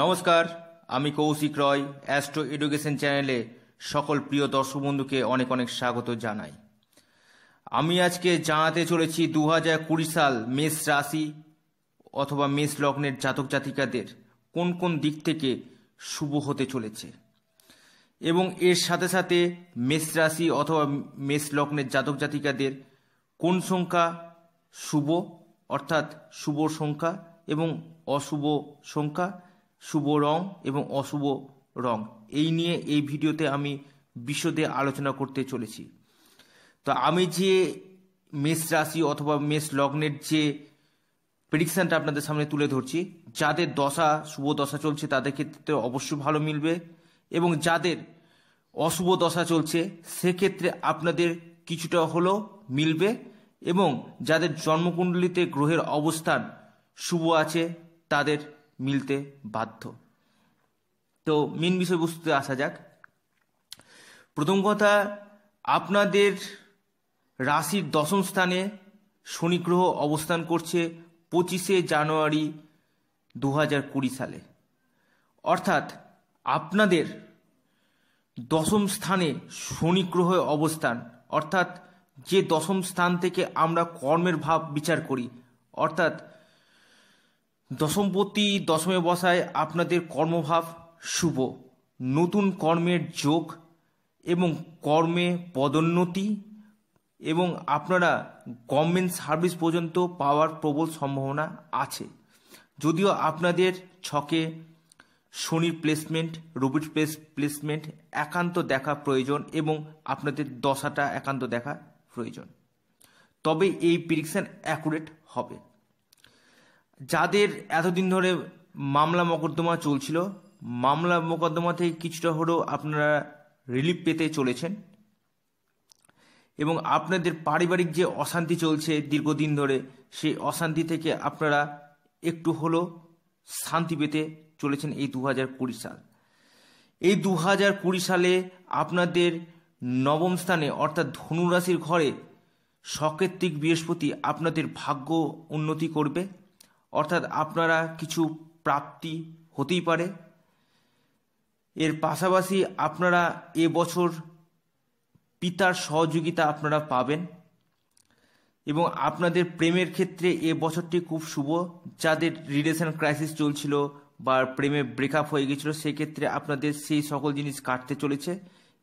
নমস্কার আমি কৌশিক রয় astro education চ্যানেলে সকল প্রিয় দর্শক বন্ধুকে অনেক অনেক স্বাগত জানাই আমি আজকে জানাতে চলেছি দু হাজার কুড়ি সাল মেষ রাশি অথবা মেষ লগ্নের জাতক জাতিকাদের কোন কোন দিক থেকে শুভ হতে চলেছে এবং এর সাথে সাথে মেষ রাশি অথবা মেষ লগ্নের জাতক জাতিকাদের কোন সংখ্যা শুভ অর্থাৎ শুভ সংখ্যা এবং অশুভ সংখ্যা শুভ রং এবং অশুভ রং এই নিয়ে এই ভিডিওতে আমি বিশদে আলোচনা করতে চলেছি তো আমি যে মেষ রাশি অথবা মেষ লগ্নের যে প্রেডিকশানটা আপনাদের সামনে তুলে ধরছি যাদের দশা শুভ দশা চলছে তাদের ক্ষেত্রে অবশ্যই ভালো মিলবে এবং যাদের অশুভ দশা চলছে সেক্ষেত্রে আপনাদের কিছুটা হলেও মিলবে এবং যাদের জন্মকুণ্ডলিতে গ্রহের অবস্থান শুভ আছে তাদের মিলতে বাধ্য তো মেন বিষয়বস্তুতে আসা যাক প্রথম কথা আপনাদের রাশির দশম স্থানে শনিগ্রহ অবস্থান করছে পঁচিশে জানুয়ারি দু হাজার কুড়ি সালে অর্থাৎ আপনাদের দশম স্থানে শনিগ্রহ অবস্থান অর্থাৎ যে দশম স্থান থেকে আমরা কর্মের ভাব বিচার করি অর্থাৎ দশমপতি দশমে বসায় আপনাদের কর্মভাব শুভ নতুন কর্মের যোগ এবং কর্মে পদোন্নতি এবং আপনারা গভর্নমেন্ট সার্ভিস পর্যন্ত পাওয়ার প্রবল সম্ভাবনা আছে যদিও আপনাদের ছকে শনির প্লেসমেন্ট রুবির প্লেস প্লেসমেন্ট একান্ত দেখা প্রয়োজন এবং আপনাদের দশাটা একান্ত দেখা প্রয়োজন তবে এই প্রিডিকশান অ্যাকুরেট হবে যাদের এতদিন ধরে মামলা মোকদ্দমা চলছিল মামলা মোকদ্দমা থেকে কিছুটা হলেও আপনারা রিলিফ পেতে চলেছেন এবং আপনাদের পারিবারিক যে অশান্তি চলছে দীর্ঘদিন ধরে সেই অশান্তি থেকে আপনারা একটু হলেও শান্তি পেতে চলেছেন এই দু হাজার কুড়ি সাল এই দু হাজার কুড়ি সালে আপনাদের নবম স্থানে অর্থাৎ ধনুরাশির ঘরে সকেত্রিক বৃহস্পতি আপনাদের ভাগ্য উন্নতি করবে অর্থাৎ আপনারা কিছু প্রাপ্তি হতেই পারে এর পাশাপাশি আপনারা এবছর পিতার সহযোগিতা আপনারা পাবেন এবং আপনাদের প্রেমের ক্ষেত্রে এ বছরটি খুব শুভ যাদের রিলেশন ক্রাইসিস চলছিল বা প্রেমে ব্রেকআপ হয়ে গেছিলো সেক্ষেত্রে আপনাদের সেই সকল জিনিস কাটতে চলেছে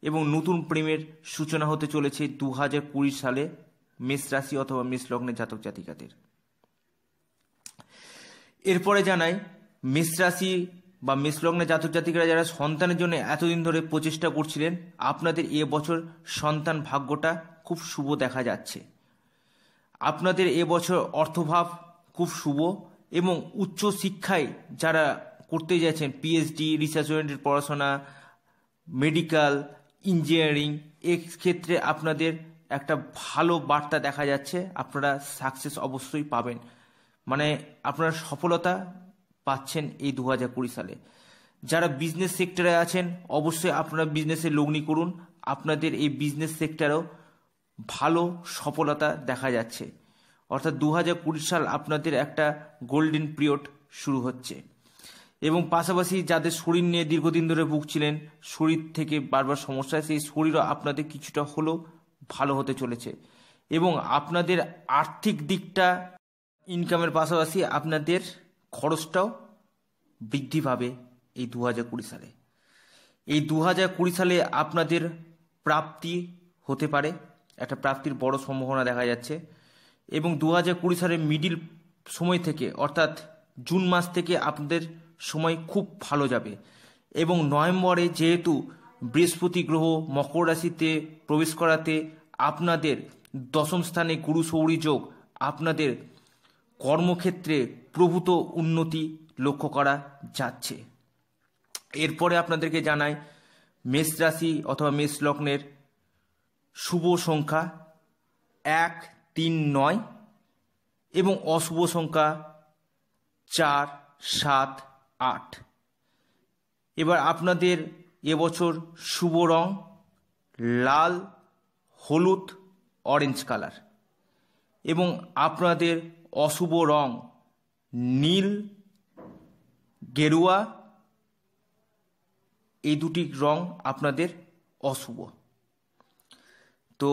এবং নতুন প্রেমের সূচনা হতে চলেছে দু হাজার কুড়ি সালে মেষ রাশি অথবা মেষ লগ্নের জাতক জাতিকাদের এরপরে জানাই মেষ বা মিশলগ্নে জাতক জাতিকারা যারা সন্তানের জন্য এতদিন ধরে প্রচেষ্টা করছিলেন আপনাদের এ বছর সন্তান ভাগ্যটা খুব শুভ দেখা যাচ্ছে আপনাদের এ বছর অর্থভাব খুব শুভ এবং উচ্চ শিক্ষায় যারা করতে যাচ্ছেন পিএইচডি রিসার্চ পড়াশোনা মেডিকেল ইঞ্জিনিয়ারিং ক্ষেত্রে আপনাদের একটা ভালো বার্তা দেখা যাচ্ছে আপনারা সাকসেস অবশ্যই পাবেন মানে আপনারা সফলতা পাচ্ছেন এই দু হাজার কুড়ি সালে যারা বিজনেস সেক্টরে আছেন অবশ্যই আপনারা বিজনেসে লগ্নি করুন আপনাদের এই বিজনেস সেক্টরেও ভালো সফলতা দেখা যাচ্ছে অর্থাৎ দু হাজার কুড়ি সাল আপনাদের একটা গোল্ডেন পিরিয়ড শুরু হচ্ছে এবং পাশাপাশি যাদের শরীর নিয়ে দীর্ঘদিন ধরে ভুগছিলেন শরীর থেকে বারবার সমস্যা সেই শরীরও আপনাদের কিছুটা হলেও ভালো হতে চলেছে এবং আপনাদের আর্থিক দিকটা ইনকামের পাশাপাশি আপনাদের খরচটাও বৃদ্ধি পাবে এই দু হাজার কুড়ি সালে এই দু হাজার কুড়ি সালে আপনাদের প্রাপ্তি হতে পারে একটা প্রাপ্তির বড় সম্ভাবনা দেখা যাচ্ছে এবং দু হাজার কুড়ি সালের মিডিল সময় থেকে অর্থাৎ জুন মাস থেকে আপনাদের সময় খুব ভালো যাবে এবং নভেম্বরে যেহেতু বৃহস্পতি গ্রহ মকর রাশিতে প্রবেশ করাতে আপনাদের দশম স্থানে গুরু সৌরী যোগ আপনাদের কর্মক্ষেত্রে প্রভূত উন্নতি লক্ষ্য করা যাচ্ছে এরপরে আপনাদেরকে জানাই মেষ রাশি অথবা মেষ লগ্নের শুভ সংখ্যা এক তিন নয় এবং অশুভ সংখ্যা চার সাত আট এবার আপনাদের এবছর শুভ রং লাল হলুদ অরেঞ্জ কালার এবং আপনাদের অশুভ রং নীল গেরুয়া এই দুটি রং আপনাদের অশুভ তো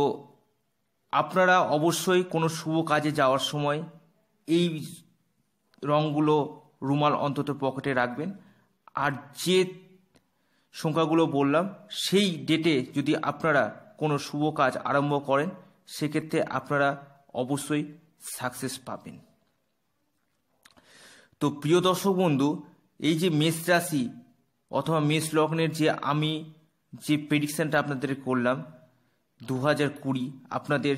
আপনারা অবশ্যই কোনো শুভ কাজে যাওয়ার সময় এই রঙগুলো রুমাল অন্তত পকেটে রাখবেন আর যে সংখ্যাগুলো বললাম সেই ডেটে যদি আপনারা কোনো শুভ কাজ আরম্ভ করেন সেক্ষেত্রে আপনারা অবশ্যই সাকসেস পাবেন তো প্রিয় দর্শক বন্ধু এই যে মেষ রাশি অথবা মেষ লগ্নের যে আমি যে প্রেডিকশানটা আপনাদের করলাম দু হাজার কুড়ি আপনাদের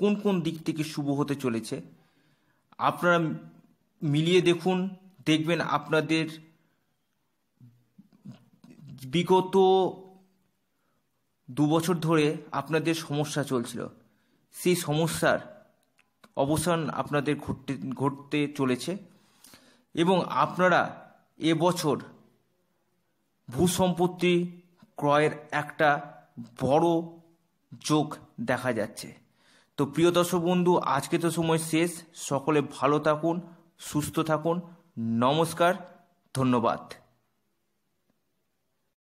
কোন কোন দিক থেকে শুভ হতে চলেছে আপনারা মিলিয়ে দেখুন দেখবেন আপনাদের বিগত দু বছর ধরে আপনাদের সমস্যা চলছিল সেই সমস্যার অবসান আপনাদের ঘটতে ঘটতে চলেছে এবং আপনারা এবছর ভূসম্পত্তি ক্রয়ের একটা বড় যোগ দেখা যাচ্ছে তো প্রিয় দর্শক বন্ধু আজকে তো সময় শেষ সকলে ভালো থাকুন সুস্থ থাকুন নমস্কার ধন্যবাদ